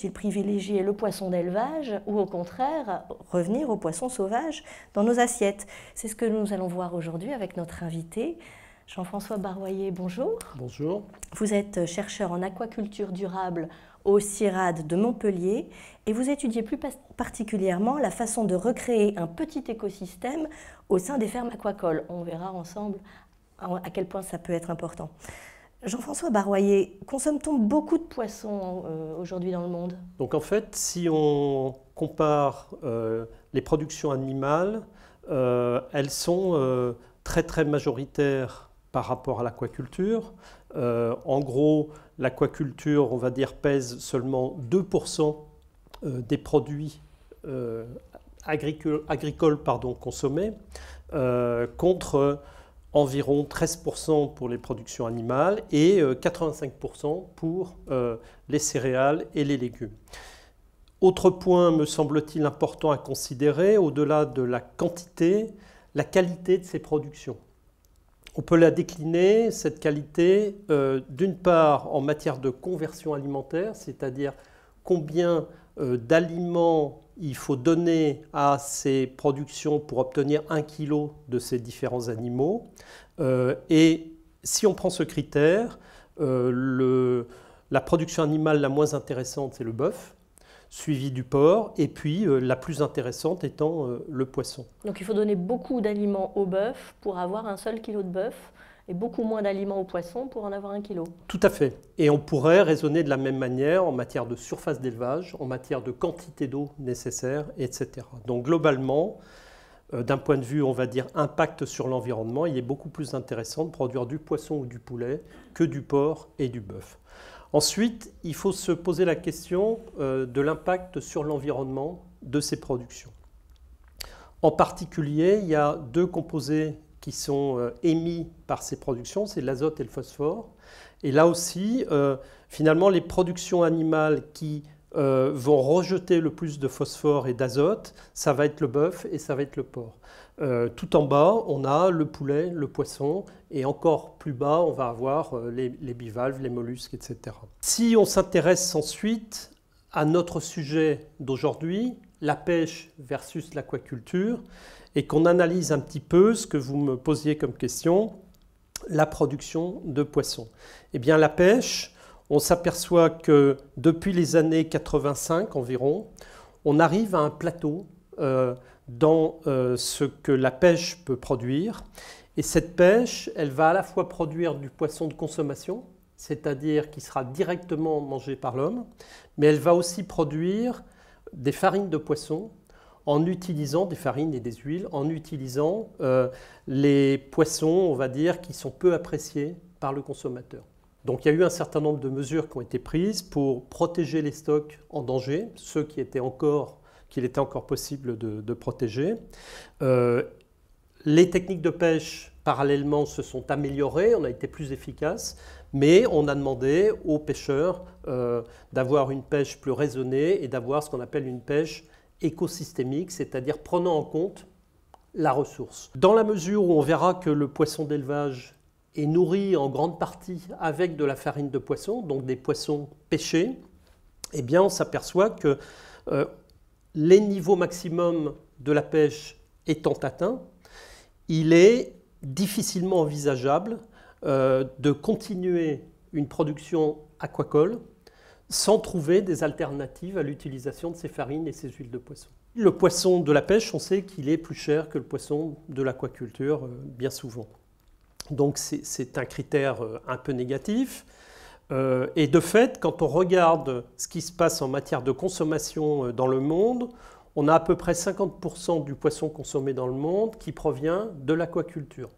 Faut-il privilégier le poisson d'élevage ou au contraire revenir au poisson sauvage dans nos assiettes C'est ce que nous allons voir aujourd'hui avec notre invité. Jean-François Barroyer, bonjour. Bonjour. Vous êtes chercheur en aquaculture durable au CIRAD de Montpellier et vous étudiez plus particulièrement la façon de recréer un petit écosystème au sein des fermes aquacoles. On verra ensemble à quel point ça peut être important. Jean-François Barroyer, consomme-t-on beaucoup de poissons euh, aujourd'hui dans le monde Donc en fait, si on compare euh, les productions animales, euh, elles sont très très majoritaires par rapport à l'aquaculture. en gros, l'aquaculture, on va dire, pèse seulement 2% des produits agricoles, agricoles consommés, contre environ 13% pour les productions animales et 85% euh, pour euh, les céréales et les légumes. Autre point, me semble-t-il, important à considérer, au-delà de la quantité, la qualité de ces productions. On peut la décliner, cette qualité, euh, d'une part en matière de conversion alimentaire, c'est-à-dire combien d'aliments il faut donner à ces productions pour obtenir un kilo de ces différents animaux. Euh, et si on prend ce critère, euh, la production animale la moins intéressante, c'est le bœuf suivi du porc, et puis euh, la plus intéressante étant le poisson. Donc il faut donner beaucoup d'aliments au bœuf pour avoir un seul kilo de bœuf et beaucoup moins d'aliments aux poissons pour en avoir un kilo. Tout à fait. Et on pourrait raisonner de la même manière en matière de surface d'élevage, en matière de quantité d'eau nécessaire, etc. Donc globalement, euh, d'un point de vue, on va dire, impact sur l'environnement, il est beaucoup plus intéressant de produire du poisson ou du poulet que du porc et du bœuf. Ensuite, il faut se poser la question euh, de l'impact sur l'environnement de ces productions. En particulier, il y a deux composés qui sont euh, émis par ces productions, c'est l'azote et le phosphore. Et là aussi, euh, finalement, les productions animales qui euh, vont rejeter le plus de phosphore et d'azote, ça va être le bœuf et ça va être le porc. tout en bas, on a le poulet, le poisson, et encore plus bas, on va avoir les, bivalves, les mollusques, etc. Si on s'intéresse ensuite à notre sujet d'aujourd'hui, la pêche versus l'aquaculture et qu'on analyse un petit peu ce que vous me posiez comme question, la production de poissons. Eh bien la pêche, on s'aperçoit que depuis les années 85 environ, on arrive à un plateau euh, dans euh, ce que la pêche peut produire. Et cette pêche, elle va à la fois produire du poisson de consommation, c'est-à-dire qui sera directement mangé par l'homme, mais elle va aussi produire des farines de poisson en utilisant des farines et des huiles, en utilisant euh, les poissons, on va dire, qui sont peu appréciés par le consommateur. Donc il y a eu un certain nombre de mesures qui ont été prises pour protéger les stocks en danger, ceux qui qu'il était encore possible de, protéger. Euh, les techniques de pêche, parallèlement, se sont améliorées, on a été plus efficaces. Mais on a demandé aux pêcheurs euh, d'avoir une pêche plus raisonnée et d'avoir ce qu'on appelle une pêche écosystémique, c'est-à-dire prenant en compte la ressource. Dans la mesure où on verra que le poisson d'élevage est nourri en grande partie avec de la farine de poisson, donc des poissons pêchés, eh on s'aperçoit que euh, les niveaux maximums de la pêche étant atteints, il est difficilement envisageable euh, de continuer une production aquacole sans trouver des alternatives à l'utilisation de ces farines et ces huiles de poisson. Le poisson de la pêche, on sait qu'il est plus cher que le poisson de l'aquaculture euh, bien souvent. Donc c'est un critère euh, un peu négatif. et de fait, quand on regarde ce qui se passe en matière de consommation dans le monde, on a à peu près 50% du poisson consommé dans le monde qui provient de l'aquaculture.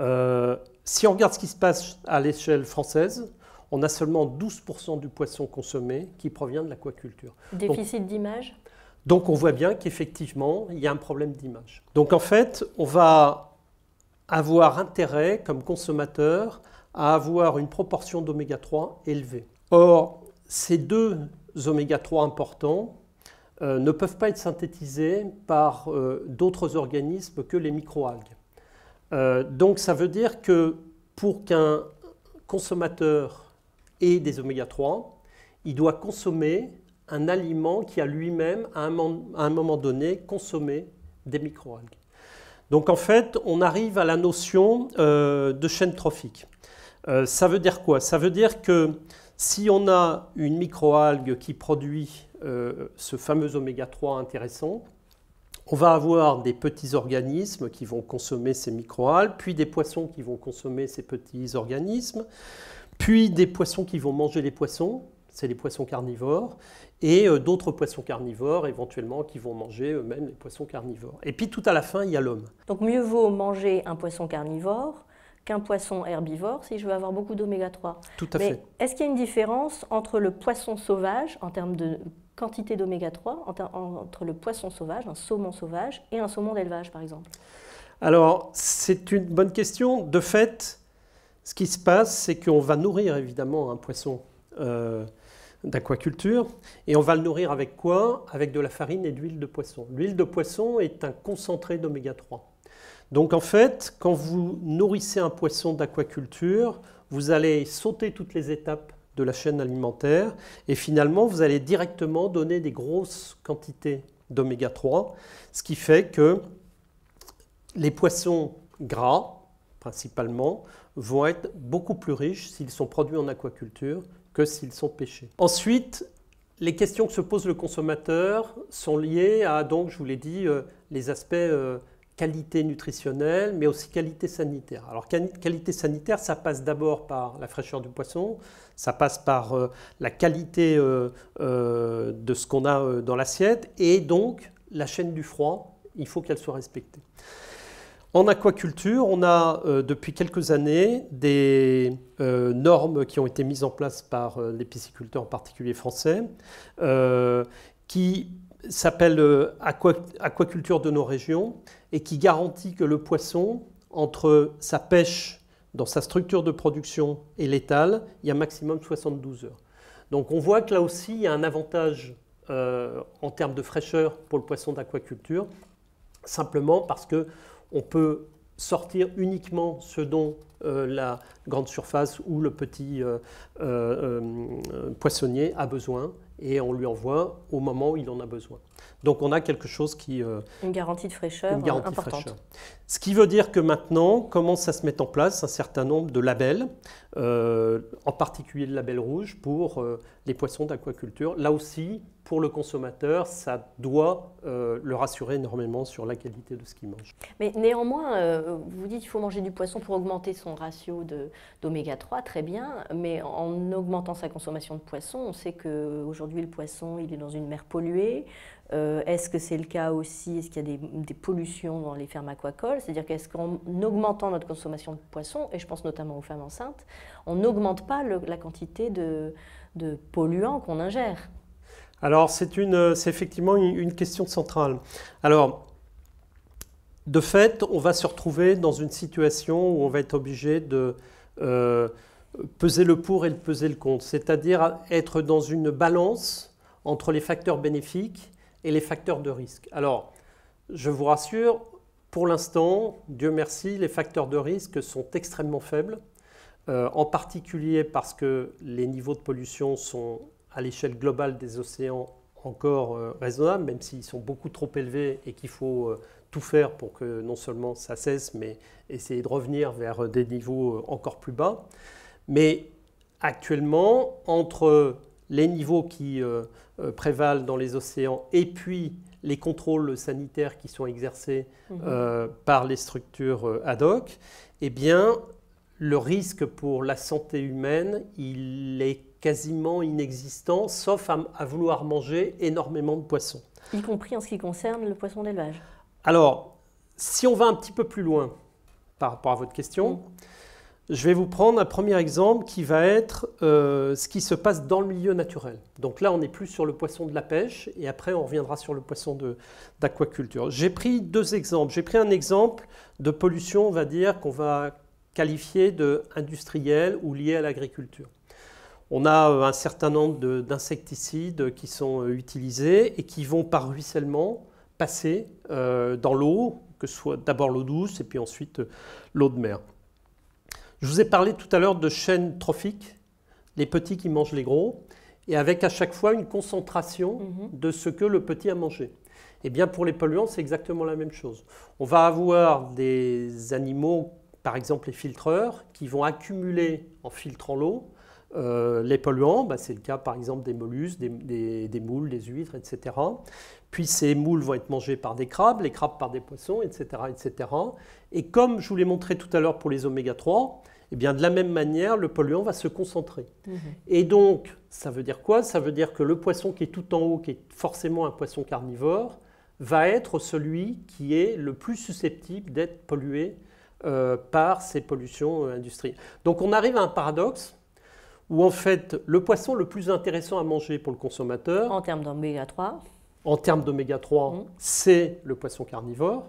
Euh, si on regarde ce qui se passe à l'échelle française, on a seulement 12% du poisson consommé qui provient de l'aquaculture. Déficit d'image Donc on voit bien qu'effectivement, il y a un problème d'image. Donc en fait, on va avoir intérêt comme consommateur à avoir une proportion d'oméga 3 élevée. Or, ces deux oméga 3 importants euh, ne peuvent pas être synthétisés par euh, d'autres organismes que les microalgues. Euh, donc ça veut dire que pour qu'un consommateur ait des oméga 3, il doit consommer un aliment qui a lui-même, à, un moment donné, consommé des microalgues. Donc en fait, on arrive à la notion euh, de chaîne trophique. Euh, ça veut dire quoi Ça veut dire que si on a une microalgue qui produit ce fameux oméga 3 intéressant, on va avoir des petits organismes qui vont consommer ces microalgues, puis des poissons qui vont consommer ces petits organismes, puis des poissons qui vont manger les poissons, c'est les poissons carnivores, et euh, d'autres poissons carnivores éventuellement qui vont manger eux-mêmes les poissons carnivores. Et puis tout à la fin, il y a l'homme. Donc mieux vaut manger un poisson carnivore qu'un poisson herbivore si je veux avoir beaucoup d'oméga 3. Tout à Mais fait. Est-ce qu'il y a une différence entre le poisson sauvage en termes de quantité d'oméga 3 entre le poisson sauvage, un saumon sauvage et un saumon d'élevage par exemple Alors c'est une bonne question. De fait, ce qui se passe, c'est qu'on va nourrir évidemment un poisson euh, d'aquaculture et on va le nourrir avec quoi Avec de la farine et de l'huile de poisson. L'huile de poisson est un concentré d'oméga 3. Donc en fait, quand vous nourrissez un poisson d'aquaculture, vous allez sauter toutes les étapes de la chaîne alimentaire. Et finalement, vous allez directement donner des grosses quantités d'oméga 3, ce qui fait que les poissons gras, principalement, vont être beaucoup plus riches s'ils sont produits en aquaculture que s'ils sont pêchés. Ensuite, les questions que se pose le consommateur sont liées à, donc, je vous l'ai dit, euh, les aspects euh, qualité nutritionnelle, mais aussi qualité sanitaire. Alors qualité sanitaire, ça passe d'abord par la fraîcheur du poisson, ça passe par euh, la qualité euh, euh, de ce qu'on a dans l'assiette, et donc la chaîne du froid, il faut qu'elle soit respectée. En aquaculture, on a depuis quelques années des normes qui ont été mises en place par les pisciculteurs, en particulier français, qui s'appelle euh, Aquaculture de nos régions et qui garantit que le poisson, entre sa pêche dans sa structure de production et l'étal, il y a maximum 72 heures. Donc on voit que là aussi, il y a un avantage euh, en termes de fraîcheur pour le poisson d'aquaculture, simplement parce que on peut sortir uniquement ce dont euh, la grande surface ou le petit poissonnier a besoin et on lui envoie au moment où il en a besoin. Donc on a quelque chose qui... Euh, une garantie de fraîcheur une garantie de Fraîcheur. Ce qui veut dire que maintenant commence à se mettre en place un certain nombre de labels, euh, en particulier le label rouge pour euh, les poissons d'aquaculture. Là aussi, pour le consommateur, ça doit le rassurer énormément sur la qualité de ce qu'il mange. Mais néanmoins, vous dites qu'il faut manger du poisson pour augmenter son ratio d'oméga 3, très bien, mais en augmentant sa consommation de poisson, on sait qu'aujourd'hui le poisson, il est dans une mer polluée. Euh, est-ce que c'est le cas aussi Est-ce qu'il y a des, pollutions dans les fermes aquacoles C'est-à-dire qu'est-ce qu'en augmentant notre consommation de poissons, et je pense notamment aux femmes enceintes, on n'augmente pas la quantité de, polluants qu'on ingère Alors c'est effectivement une, question centrale. Alors de fait, on va se retrouver dans une situation où on va être obligé de euh, peser le pour et de peser le contre, c'est-à-dire être dans une balance entre les facteurs bénéfiques et les facteurs de risque. Alors, je vous rassure, pour l'instant, Dieu merci, les facteurs de risque sont extrêmement faibles, euh, en particulier parce que les niveaux de pollution sont à l'échelle globale des océans encore euh, raisonnables, même s'ils sont beaucoup trop élevés et qu'il faut euh, tout faire pour que non seulement ça cesse, mais essayer de revenir vers des niveaux encore plus bas. Mais actuellement, entre les niveaux qui euh, euh, prévalent dans les océans et puis les contrôles sanitaires qui sont exercés mhm. euh, par les structures ad hoc, eh bien, le risque pour la santé humaine, il est quasiment inexistant, sauf à, vouloir manger énormément de poissons. Y compris en ce qui concerne le poisson d'élevage. Alors, si on va un petit peu plus loin par rapport à votre question, mhm. Je vais vous prendre un premier exemple qui va être euh, ce qui se passe dans le milieu naturel. Donc là, on n'est plus sur le poisson de la pêche et après, on reviendra sur le poisson d'aquaculture. J'ai pris deux exemples. J'ai pris un exemple de pollution, on va dire, qu'on va qualifier de ou liée à l'agriculture. On a euh, un certain nombre d'insecticides qui sont euh, utilisés et qui vont par ruissellement passer dans l'eau, que ce soit d'abord l'eau douce et puis ensuite l'eau de mer. Je vous ai parlé tout à l'heure de chaînes trophiques, les petits qui mangent les gros, et avec à chaque fois une concentration mhm. de ce que le petit a mangé. Eh bien, pour les polluants, c'est exactement la même chose. On va avoir des animaux, par exemple les filtreurs, qui vont accumuler en filtrant l'eau euh, les polluants, bah, c'est le cas par exemple des mollusques, des, moules, des huîtres, etc. Puis ces moules vont être mangés par des crabes, les crabes par des poissons, etc. etc. Et comme je vous l'ai montré tout à l'heure pour les oméga 3, eh bien, de la même manière, le polluant va se concentrer. Mhm. Et donc, ça veut dire quoi Ça veut dire que le poisson qui est tout en haut, qui est forcément un poisson carnivore, va être celui qui est le plus susceptible d'être pollué euh, par ces pollutions euh, industrielles. Donc on arrive à un paradoxe, où en fait le poisson le plus intéressant à manger pour le consommateur. En termes d'oméga 3. En termes d'oméga 3, mmh. c'est le poisson carnivore.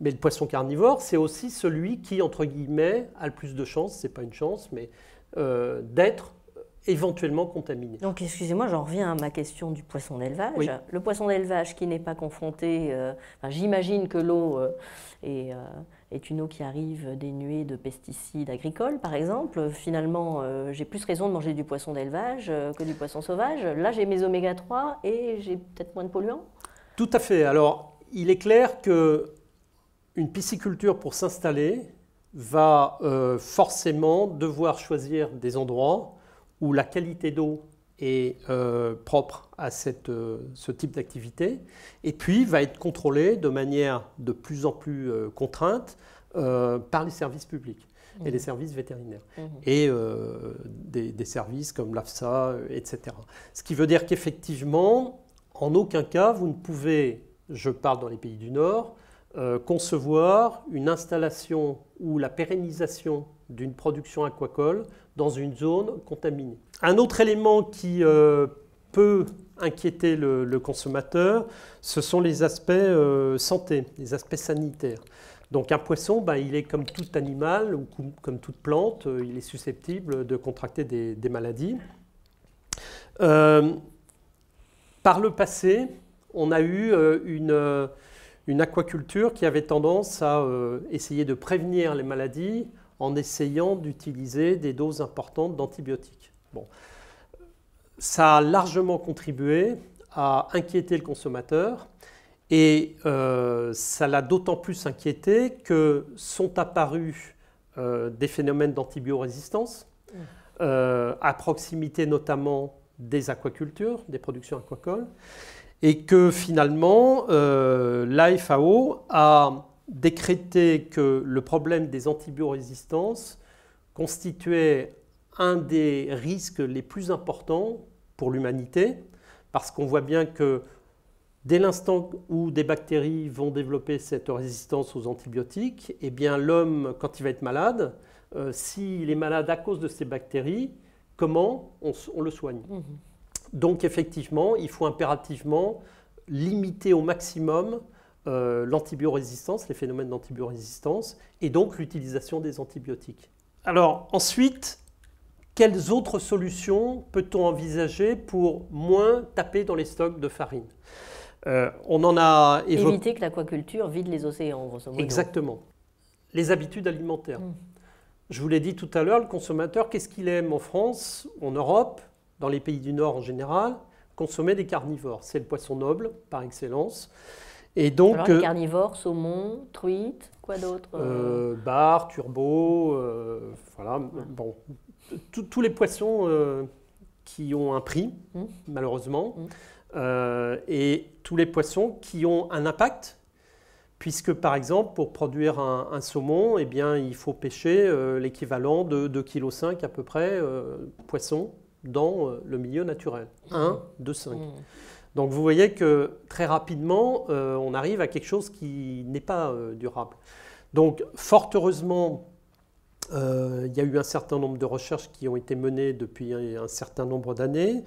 Mais le poisson carnivore, c'est aussi celui qui, entre guillemets, a le plus de chances, c'est pas une chance, mais euh, d'être éventuellement contaminé. Donc excusez-moi, j'en reviens à ma question du poisson d'élevage. Le poisson d'élevage qui n'est pas confronté, euh, j'imagine que l'eau euh, euh, est, une eau qui arrive dénuée de pesticides agricoles par exemple. Finalement, j'ai plus raison de manger du poisson d'élevage que du poisson sauvage. Là, j'ai mes oméga 3 et j'ai peut-être moins de polluants. Tout à fait. Alors, il est clair que une pisciculture pour s'installer va forcément devoir choisir des endroits où la qualité d'eau est euh, propre à euh, ce type d'activité, et puis va être contrôlée de manière de plus en plus euh, contrainte par les services publics et mmh. les services vétérinaires, mmh. et des, services comme l'AFSA, etc. Ce qui veut dire qu'effectivement, en aucun cas, vous ne pouvez, je parle dans les pays du Nord, euh, concevoir une installation ou la pérennisation d'une production aquacole dans une zone contaminée. Un autre élément qui euh, peut inquiéter le, consommateur, ce sont les aspects euh, santé, les aspects sanitaires. Donc un poisson, bah, il est comme tout animal ou comme toute plante, il est susceptible de contracter des maladies. par le passé, on a eu une une aquaculture qui avait tendance à euh, essayer de prévenir les maladies en essayant d'utiliser des doses importantes d'antibiotiques. Bon. Ça a largement contribué à inquiéter le consommateur et euh, ça l'a d'autant plus inquiété que sont apparus euh, des phénomènes d'antibiorésistance mmh. à proximité notamment des aquacultures, des productions aquacoles et que finalement euh, a décrété que le problème des antibiorésistances constituait un des risques les plus importants pour l'humanité, parce qu'on voit bien que dès l'instant où des bactéries vont développer cette résistance aux antibiotiques, et eh bien l'homme, quand il va être malade, euh, s'il est malade à cause de ces bactéries, comment on, le soigne mhm. Donc effectivement, il faut impérativement limiter au maximum euh, l'antibiorésistance, les phénomènes d'antibiorésistance, et donc l'utilisation des antibiotiques. Alors ensuite, quelles autres solutions peut-on envisager pour moins taper dans les stocks de farine euh, On en a Éviter que l'aquaculture vide les océans, grosso modo. Exactement. Les habitudes alimentaires. Mm. Je vous l'ai dit tout à l'heure, le consommateur, qu'est-ce qu'il aime en France, en Europe dans les pays du Nord en général, consommer des carnivores. C'est le poisson noble par excellence. Et donc, euh, carnivores, saumon, truite, quoi d'autre euh, euh Bar, turbo, euh, voilà. Bon, tous les poissons qui ont un prix, mmh. malheureusement, mmh. et tous les poissons qui ont un impact, puisque par exemple, pour produire un, un saumon, eh bien, il faut pêcher l'équivalent de 2,5 kg à peu près poisson dans euh, le milieu naturel. 1, 2, 5. Donc vous voyez que très rapidement, euh, on arrive à quelque chose qui n'est pas euh, durable. Donc fort heureusement, il y a eu un certain nombre de recherches qui ont été menées depuis un certain nombre d'années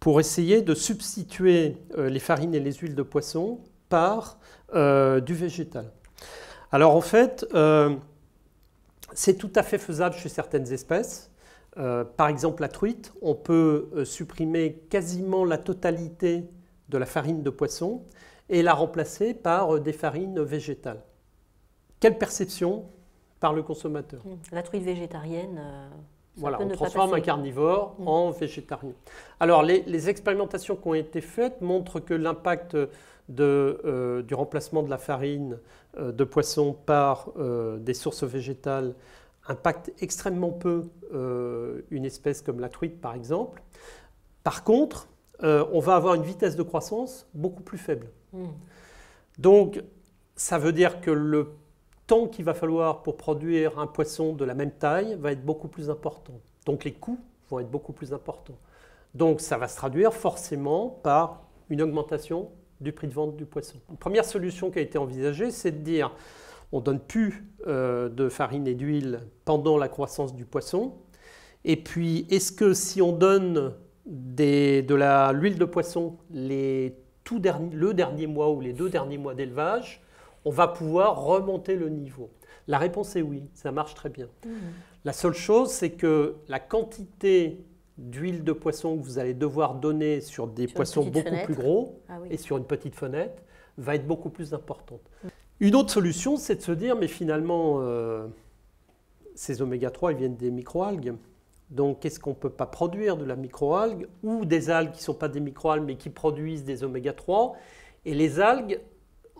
pour essayer de substituer les farines et les huiles de poisson par du végétal. Alors en fait, c'est tout à fait faisable chez certaines espèces. Euh, par exemple, la truite, on peut euh, supprimer quasiment la totalité de la farine de poisson et la remplacer par euh, des farines végétales. Quelle perception par le consommateur La truite végétarienne. on transforme un carnivore mm. en végétarien. Alors, les, expérimentations qui ont été faites montrent que l'impact du remplacement de la farine de poisson par des sources végétales impacte extrêmement peu euh, une espèce comme la truite, par exemple. Par contre, euh, on va avoir une vitesse de croissance beaucoup plus faible. Hmm. Donc, ça veut dire que le temps qu'il va falloir pour produire un poisson de la même taille va être beaucoup plus important. Donc, les coûts vont être beaucoup plus importants. Donc, ça va se traduire forcément par une augmentation du prix de vente du poisson. première solution qui a été envisagée, c'est de dire on donne plus euh, de farine et d'huile pendant la croissance du poisson. Et puis, est-ce que si on donne de l'huile de poisson les tout le dernier mois ou les deux derniers mois d'élevage, on va pouvoir remonter le niveau La réponse est oui, ça marche très bien. Mmh. La seule chose, c'est que la quantité d'huile de poisson que vous allez devoir donner sur des poissons beaucoup plus gros ah et sur une petite fenêtre va être beaucoup plus importante. Une autre solution, c'est de se dire, mais finalement, euh, ces oméga 3, ils viennent des microalgues. Donc, quest ce qu'on ne peut pas produire de la microalgue ou des algues qui ne sont pas des microalgues mais qui produisent des oméga 3 Et les algues,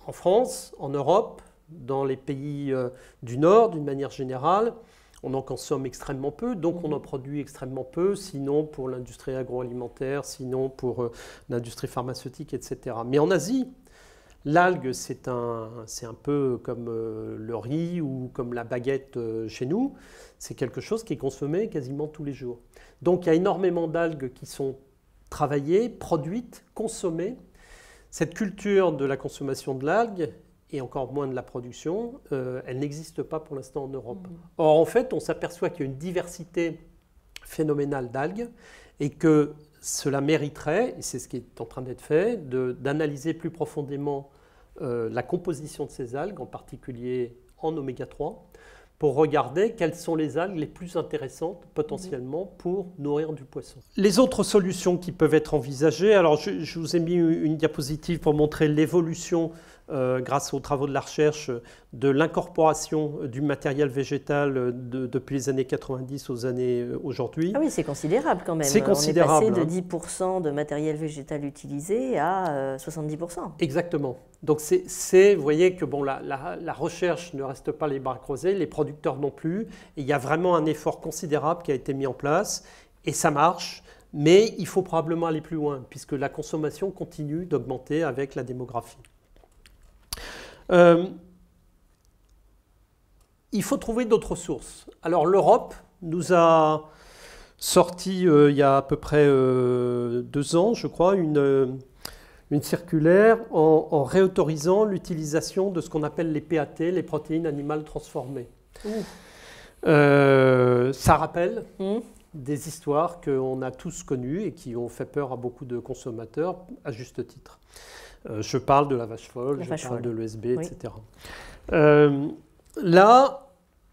en France, en Europe, dans les pays euh, du Nord, d'une manière générale, on en consomme extrêmement peu, donc on mmh. en produit extrêmement peu, sinon pour l'industrie agroalimentaire, sinon pour euh, l'industrie pharmaceutique, etc. Mais en Asie, L'algue, c'est un, un, peu comme euh, le riz ou comme la baguette euh, chez nous. C'est quelque chose qui est consommé quasiment tous les jours. Donc il y a énormément d'algues qui sont travaillées, produites, consommées. Cette culture de la consommation de l'algue et encore moins de la production, euh, elle n'existe pas pour l'instant en Europe. Mmh. Or, en fait, on s'aperçoit qu'il y a une diversité phénoménale d'algues et que cela mériterait, et c'est ce qui est en train d'être fait, d'analyser plus profondément euh, la composition de ces algues, en particulier en oméga 3, pour regarder quelles sont les algues les plus intéressantes potentiellement mhm. pour nourrir du poisson. Les autres solutions qui peuvent être envisagées, alors je, je vous ai mis une diapositive pour montrer l'évolution euh, grâce aux travaux de la recherche, de l'incorporation du matériel végétal depuis les années 90 aux années euh, aujourd'hui. Ah oui, c'est considérable quand même. C'est considérable. On est passé de 10% hein. de matériel végétal utilisé à 70%. Euh, Exactement. Donc c'est, vous voyez que bon, la, recherche ne reste pas les bras croisés, les producteurs non plus. il y a vraiment un effort considérable qui a été mis en place et ça marche. Mais il faut probablement aller plus loin, puisque la consommation continue d'augmenter avec la démographie. Euh, il faut trouver d'autres sources. Alors l'Europe nous a sorti euh, il y a à peu près euh, deux ans, je crois, une, circulaire en, réautorisant l'utilisation de ce qu'on appelle les PAT, les protéines animales transformées. ça rappelle mmh. des histoires qu'on a tous connues et qui ont fait peur à beaucoup de consommateurs, à juste titre. Euh, je parle de la vache folle, je parle de l'USB, etc. Euh, là,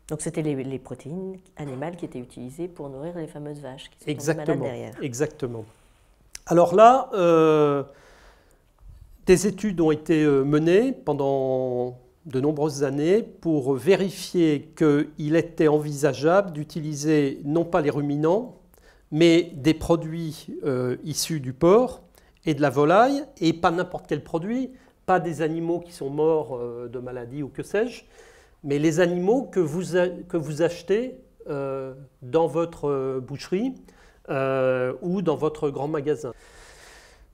donc c'était les, protéines animales qui étaient utilisées pour nourrir les fameuses vaches qui sont exactement, derrière. Exactement. Alors là, euh, des études ont été menées pendant de nombreuses années pour vérifier qu'il était envisageable d'utiliser non pas les ruminants, mais des produits issus du porc et de la volaille, et pas n'importe quel produit, pas des animaux qui sont morts euh, de maladie ou que sais-je, mais les animaux que vous, que vous achetez euh, dans votre euh, boucherie ou dans votre grand magasin.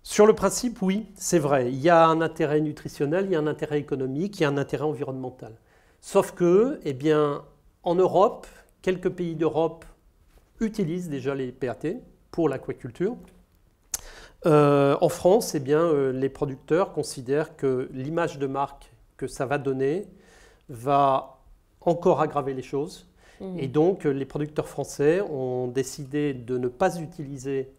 Sur le principe, oui, c'est vrai. Il y a un intérêt nutritionnel, il y a un intérêt économique, il y a un intérêt environnemental. Sauf que, eh bien, en Europe, quelques pays d'Europe utilisent déjà les PAT pour l'aquaculture. Euh, en France, eh bien, euh, les producteurs considèrent que l'image de marque que ça va donner va encore aggraver les choses. Mmh. Et donc, euh, les producteurs français ont décidé de ne pas utiliser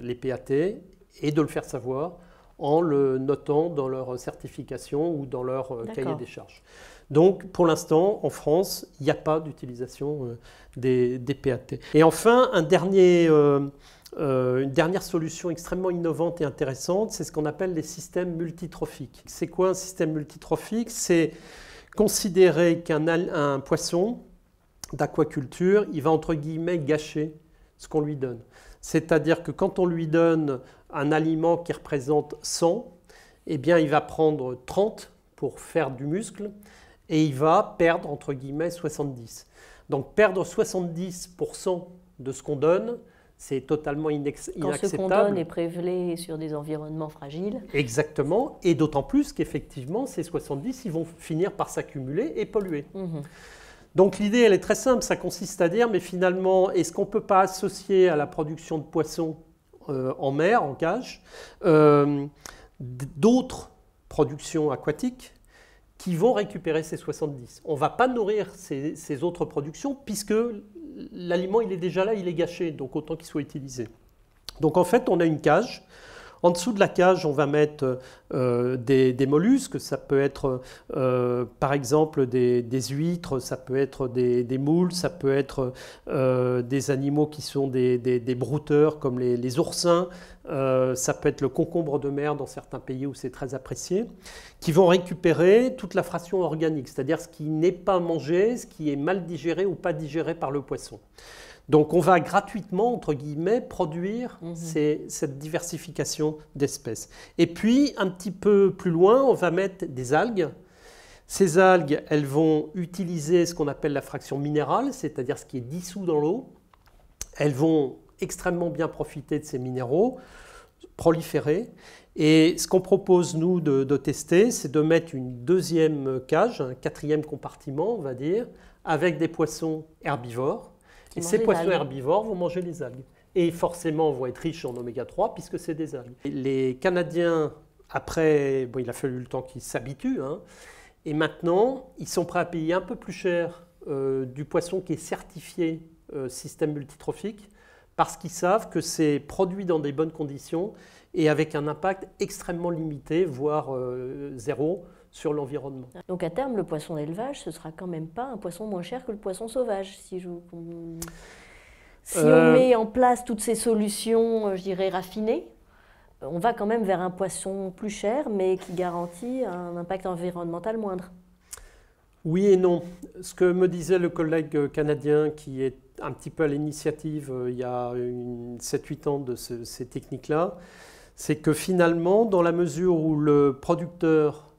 les PAT et de le faire savoir en le notant dans leur certification ou dans leur cahier des charges. Donc, pour l'instant, en France, il n'y a pas d'utilisation des, des, PAT. Et enfin, un dernier euh, une dernière solution extrêmement innovante et intéressante, c'est ce qu'on appelle les systèmes multitrophiques. C'est quoi un système multitrophique C'est considérer qu'un poisson d'aquaculture, il va entre guillemets gâcher ce qu'on lui donne. C'est-à-dire que quand on lui donne un aliment qui représente 100, eh bien il va prendre 30 pour faire du muscle et il va perdre entre guillemets 70. Donc perdre 70% de ce qu'on donne, c'est totalement inacceptable. Quand ce qu'on donne est prélevé sur des environnements fragiles. Exactement, et d'autant plus qu'effectivement, ces 70, ils vont finir par s'accumuler et polluer. Mhm. Donc l'idée, elle est très simple, ça consiste à dire, mais finalement, est-ce qu'on ne peut pas associer à la production de poissons euh, en mer, en cage, euh, d'autres productions aquatiques qui vont récupérer ces 70 On ne va pas nourrir ces autres productions puisque l'aliment, il est déjà là, il est gâché, donc autant qu'il soit utilisé. Donc en fait, on a une cage en dessous de la cage, on va mettre euh, des, mollusques, ça peut être euh, par exemple des, huîtres, ça peut être des, moules, ça peut être euh, des animaux qui sont des, brouteurs comme les, les oursins, ça peut être le concombre de mer dans certains pays où c'est très apprécié, qui vont récupérer toute la fraction organique, c'est-à-dire ce qui n'est pas mangé, ce qui est mal digéré ou pas digéré par le poisson. Donc on va gratuitement, entre guillemets, produire mhm. cette diversification d'espèces. Et puis, un petit peu plus loin, on va mettre des algues. Ces algues, elles vont utiliser ce qu'on appelle la fraction minérale, c'est-à-dire ce qui est dissous dans l'eau. Elles vont extrêmement bien profiter de ces minéraux, proliférer. Et ce qu'on propose, nous, de tester, c'est de mettre une deuxième cage, un quatrième compartiment, on va dire, avec des poissons herbivores et Ces poissons herbivores vont manger les algues. Et forcément vont être riches en oméga 3 puisque c'est des algues. les Canadiens, après, bon, il a fallu le temps qu'ils s'habituent, hein, et maintenant, ils sont prêts à payer un peu plus cher euh, du poisson qui est certifié euh, système multitrophique parce qu'ils savent que c'est produit dans des bonnes conditions et avec un impact extrêmement limité, voire euh, zéro, sur l'environnement. Donc à terme, le poisson d'élevage, ce sera quand même pas un poisson moins cher que le poisson sauvage, si je on euh, met en place toutes ces solutions, euh, je dirais, raffinées, on va quand même vers un poisson plus cher, mais qui garantit un impact environnemental moindre. Oui et non. Ce que me disait le collègue canadien qui est un petit peu à l'initiative euh, il y a 7-8 ans de ces techniques-là, c'est que finalement, dans la mesure où le producteur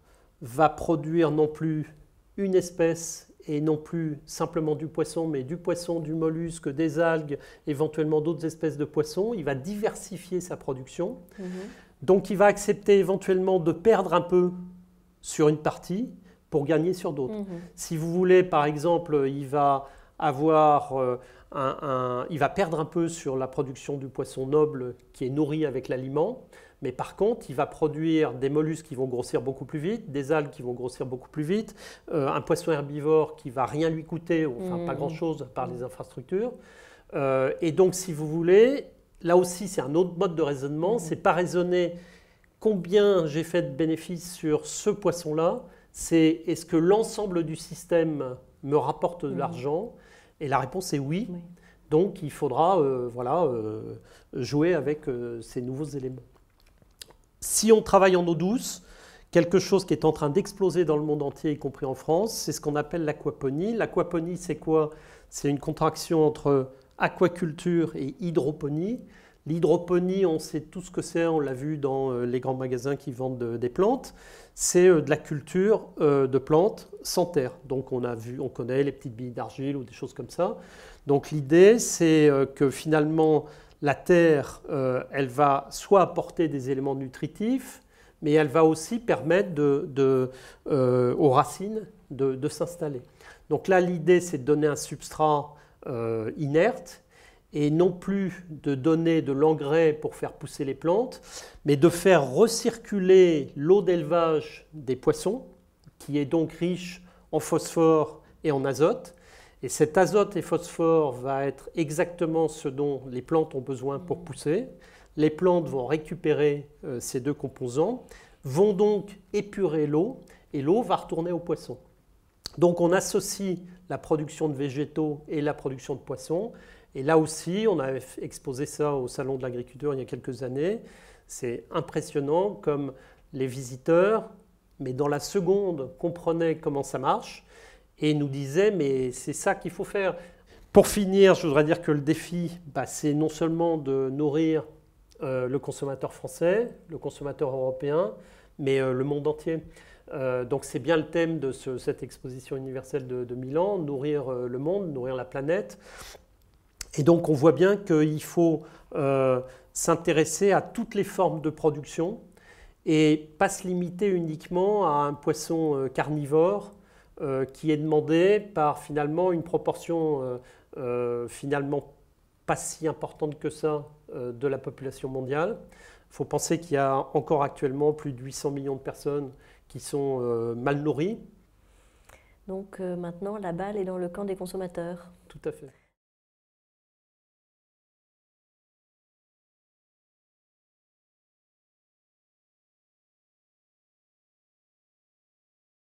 va produire non plus une espèce et non plus simplement du poisson, mais du poisson, du mollusque, des algues, éventuellement d'autres espèces de poissons. Il va diversifier sa production. Mhm. Donc il va accepter éventuellement de perdre un peu sur une partie pour gagner sur d'autres. Mhm. Si vous voulez, par exemple, il va avoir euh, un, il va perdre un peu sur la production du poisson noble qui est nourri avec l'aliment. Mais par contre, il va produire des mollusques qui vont grossir beaucoup plus vite, des algues qui vont grossir beaucoup plus vite, euh, un poisson herbivore qui va rien lui coûter, enfin pas mmh. grand-chose par les infrastructures. Euh, et donc, si vous voulez, là aussi, c'est un autre mode de raisonnement. Ce mmh. C'est pas raisonner combien j'ai fait de bénéfices sur ce poisson-là. C'est est-ce que l'ensemble du système me rapporte de mmh. l'argent Et la réponse est oui. Donc, il faudra euh, voilà, jouer avec ces nouveaux éléments. Si on travaille en eau douce, quelque chose qui est en train d'exploser dans le monde entier, y compris en France, c'est ce qu'on appelle l'aquaponie. L'aquaponie, c'est quoi C'est une contraction entre aquaculture et hydroponie. L'hydroponie, on sait tout ce que c'est, on l'a vu dans euh, les grands magasins qui vendent des plantes. C'est euh, de la culture euh, de plantes sans terre. Donc on a vu, on connaît les petites billes d'argile ou des choses comme ça. Donc l'idée, c'est que finalement, la terre, euh, elle va soit apporter des éléments nutritifs, mais elle va aussi permettre euh, aux racines de, s'installer. Donc là, l'idée, c'est de donner un substrat euh, inerte et non plus de donner de l'engrais pour faire pousser les plantes, mais de faire recirculer l'eau d'élevage des poissons, qui est donc riche en phosphore et en azote, et cet azote et phosphore va être exactement ce dont les plantes ont besoin pour mm. pousser. Les plantes vont récupérer euh, ces deux composants, vont donc épurer l'eau et l'eau va retourner aux poissons. Donc on associe la production de végétaux et la production de poissons. Et là aussi, on a exposé ça au Salon de l'agriculture il y a quelques années. C'est impressionnant comme les visiteurs, mais dans la seconde, comprenaient comment ça marche et nous disait mais c'est ça qu'il faut faire. Pour finir, je voudrais dire que le défi, bah, c'est non seulement de nourrir euh, le consommateur français, le consommateur européen, mais euh, le monde entier. Euh, donc c'est bien le thème de cette exposition universelle de, de Milan, nourrir le monde, nourrir la planète. Et donc on voit bien qu'il faut s'intéresser à toutes les formes de production et pas se limiter uniquement à un poisson carnivore euh, qui est demandée par finalement une proportion euh, euh, finalement pas si importante que ça de la population mondiale. Il faut penser qu'il y a encore actuellement plus de 800 millions de personnes qui sont mal nourries. Donc maintenant, la balle est dans le camp des consommateurs. Tout à fait.